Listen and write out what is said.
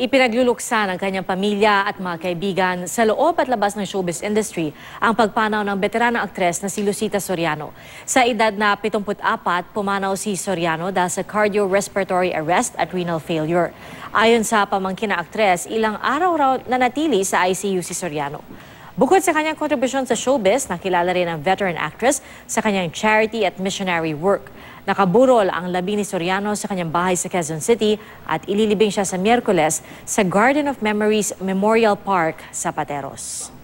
Ipinagluluksa ng kanyang pamilya at mga kaibigan sa loob at labas ng showbiz industry ang pagpanaw ng veteranang aktres na si Lucita Soriano. Sa edad na 74, pumanaw si Soriano dahil sa cardiorespiratory arrest at renal failure. Ayon sa pamangkin na aktres, ilang araw raw natili sa ICU si Soriano. Bukod sa kanyang kontribusyon sa showbiz, nakilala rin ang veteran actress sa kanyang charity at missionary work. Nakaburol ang labi ni Soriano sa kanyang bahay sa Quezon City at ililibing siya sa Miyerkules sa Garden of Memories Memorial Park sa Pateros.